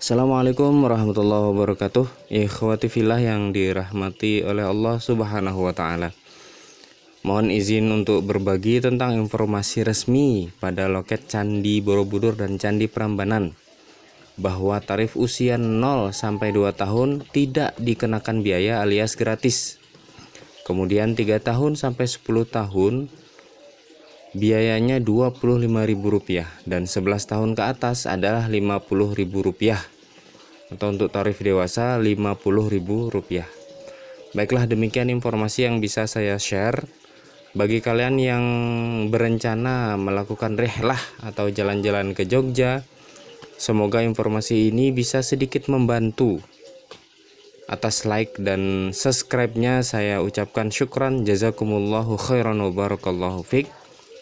Assalamualaikum warahmatullahi wabarakatuh Ikhwati filah yang dirahmati oleh Allah subhanahu wa ta'ala Mohon izin untuk berbagi tentang informasi resmi pada loket Candi Borobudur dan Candi Prambanan bahwa tarif usia 0 sampai 2 tahun tidak dikenakan biaya alias gratis. Kemudian 3 tahun sampai 10 tahun biayanya Rp25.000 dan 11 tahun ke atas adalah Rp50.000 atau untuk tarif dewasa Rp50.000 baiklah demikian informasi yang bisa saya share bagi kalian yang berencana melakukan rehlah atau jalan-jalan ke Jogja semoga informasi ini bisa sedikit membantu atas like dan subscribe-nya saya ucapkan syukran jazakumullahu khairan wa barakallahu fik